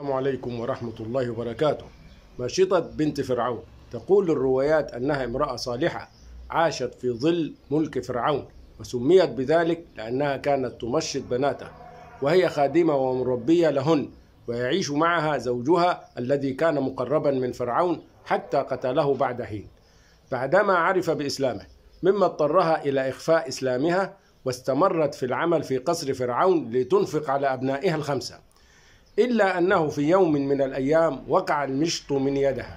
السلام عليكم ورحمة الله وبركاته مشيطة بنت فرعون تقول الروايات أنها امرأة صالحة عاشت في ظل ملك فرعون وسميت بذلك لأنها كانت تمشط بناته وهي خادمة ومربية لهن ويعيش معها زوجها الذي كان مقربا من فرعون حتى قتله بعد حين بعدما عرف بإسلامه مما اضطرها إلى إخفاء إسلامها واستمرت في العمل في قصر فرعون لتنفق على أبنائها الخمسة إلا أنه في يوم من الأيام وقع المشط من يدها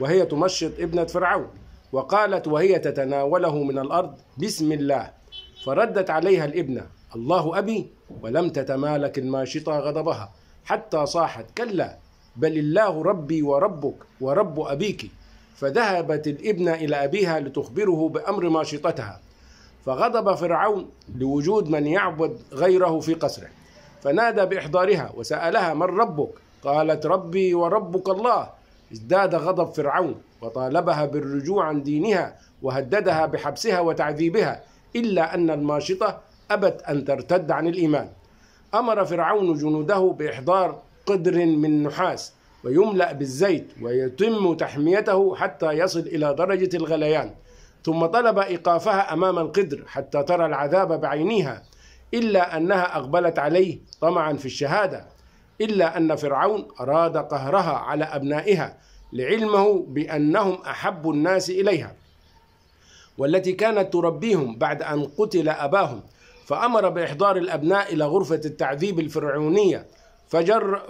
وهي تمشط ابنة فرعون وقالت وهي تتناوله من الأرض بسم الله فردت عليها الابنة الله أبي ولم تتمالك الماشطة غضبها حتى صاحت كلا بل الله ربي وربك ورب أبيك فذهبت الابنة إلى أبيها لتخبره بأمر ماشطتها فغضب فرعون لوجود من يعبد غيره في قصره فنادى بإحضارها وسألها من ربك قالت ربي وربك الله ازداد غضب فرعون وطالبها بالرجوع عن دينها وهددها بحبسها وتعذيبها إلا أن الماشطة أبت أن ترتد عن الإيمان أمر فرعون جنوده بإحضار قدر من نحاس ويملأ بالزيت ويتم تحميته حتى يصل إلى درجة الغليان ثم طلب إيقافها أمام القدر حتى ترى العذاب بعينيها إلا أنها أقبلت عليه طمعا في الشهادة إلا أن فرعون أراد قهرها على أبنائها لعلمه بأنهم أحب الناس إليها والتي كانت تربيهم بعد أن قتل أباهم فأمر بإحضار الأبناء إلى غرفة التعذيب الفرعونية فجر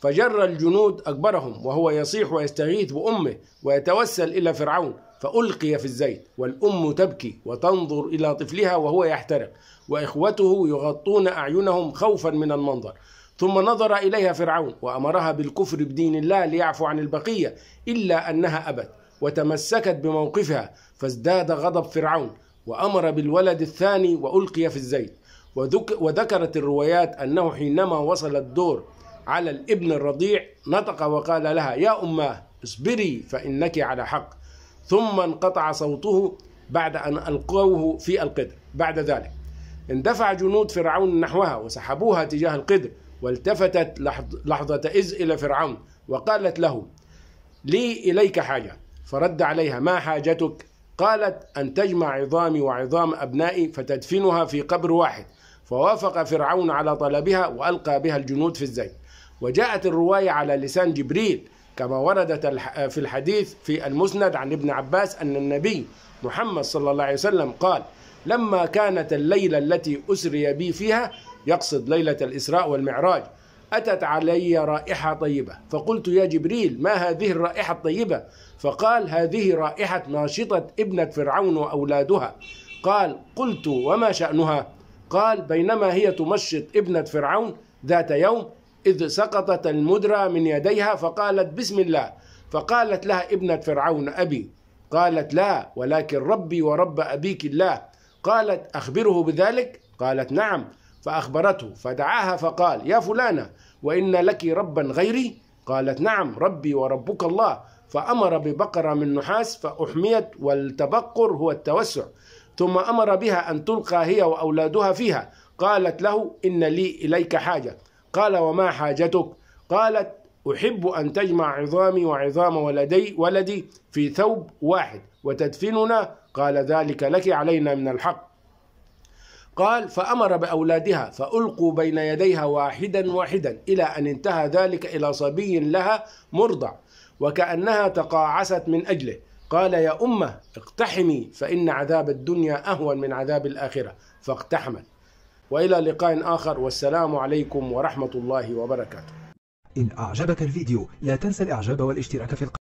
فجر الجنود أكبرهم وهو يصيح ويستغيث بأمه ويتوسل إلى فرعون فألقي في الزيت والأم تبكي وتنظر إلى طفلها وهو يحترق وإخوته يغطون أعينهم خوفا من المنظر ثم نظر إليها فرعون وأمرها بالكفر بدين الله ليعفو عن البقية إلا أنها أبت وتمسكت بموقفها فازداد غضب فرعون وأمر بالولد الثاني وألقي في الزيت وذكرت الروايات أنه حينما وصل الدور على الابن الرضيع نطق وقال لها يا أماه اصبري فإنك على حق ثم انقطع صوته بعد أن ألقوه في القدر بعد ذلك اندفع جنود فرعون نحوها وسحبوها تجاه القدر والتفتت لحظة إذ إلى فرعون وقالت له لي إليك حاجة فرد عليها ما حاجتك قالت أن تجمع عظامي وعظام أبنائي فتدفنها في قبر واحد فوافق فرعون على طلبها وألقى بها الجنود في الزيت وجاءت الرواية على لسان جبريل كما وردت في الحديث في المسند عن ابن عباس أن النبي محمد صلى الله عليه وسلم قال لما كانت الليلة التي أسري بي فيها يقصد ليلة الإسراء والمعراج أتت علي رائحة طيبة فقلت يا جبريل ما هذه الرائحة الطيبة فقال هذه رائحة ناشطة ابنة فرعون وأولادها قال قلت وما شأنها قال بينما هي تمشط ابنة فرعون ذات يوم إذ سقطت المدرة من يديها فقالت بسم الله فقالت لها ابنة فرعون أبي قالت لا ولكن ربي ورب أبيك الله قالت أخبره بذلك قالت نعم فأخبرته فدعاها فقال يا فلانة وإن لك ربا غيري قالت نعم ربي وربك الله فأمر ببقرة من نحاس فأحميت والتبقر هو التوسع ثم أمر بها أن تلقى هي وأولادها فيها قالت له إن لي إليك حاجة قال وما حاجتك قالت أحب أن تجمع عظامي وعظام ولدي ولدي في ثوب واحد وتدفننا قال ذلك لك علينا من الحق قال فأمر بأولادها فألقوا بين يديها واحدا واحدا إلى أن انتهى ذلك إلى صبي لها مرضع وكأنها تقاعست من أجله قال يا أمه اقتحمي فإن عذاب الدنيا أهون من عذاب الآخرة فاقتحمت والى لقاء اخر والسلام عليكم ورحمه الله وبركاته ان اعجبك الفيديو لا تنسى الاعجاب والاشتراك في القناه